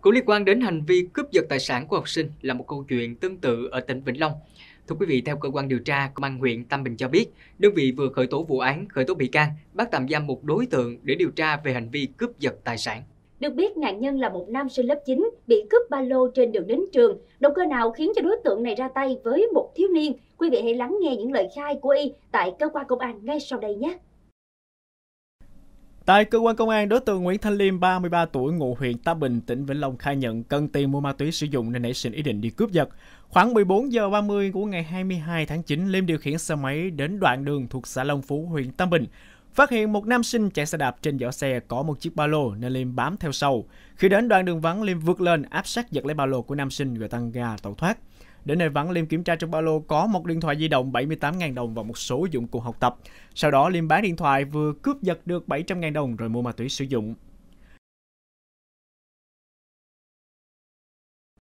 Cũng liên quan đến hành vi cướp giật tài sản của học sinh là một câu chuyện tương tự ở tỉnh Vĩnh Long. Thưa quý vị, theo cơ quan điều tra, Công an huyện Tam Bình cho biết, đơn vị vừa khởi tố vụ án, khởi tố bị can, bắt tạm giam một đối tượng để điều tra về hành vi cướp giật tài sản. Được biết, nạn nhân là một nam sinh lớp 9 bị cướp ba lô trên đường đến trường. Động cơ nào khiến cho đối tượng này ra tay với một thiếu niên? Quý vị hãy lắng nghe những lời khai của y tại cơ quan công an ngay sau đây nhé. Tại cơ quan công an, đối tượng Nguyễn Thanh Liêm, 33 tuổi, ngụ huyện Tam Bình, tỉnh Vĩnh Long khai nhận cần tiền mua ma túy sử dụng nên nảy sinh ý định đi cướp giật. Khoảng 14 giờ 30 của ngày 22 tháng 9, Liêm điều khiển xe máy đến đoạn đường thuộc xã Long Phú, huyện Tam Bình. Phát hiện một nam sinh chạy xe đạp trên vỏ xe có một chiếc ba lô nên Liêm bám theo sau. Khi đến đoạn đường vắng, Liêm vượt lên áp sát giật lấy ba lô của nam sinh rồi tăng ga tẩu thoát. Đến nơi vắng, Liêm kiểm tra trong ba lô có một điện thoại di động 78.000 đồng và một số dụng cụ học tập. Sau đó, Liêm bán điện thoại vừa cướp giật được 700.000 đồng rồi mua ma túy sử dụng.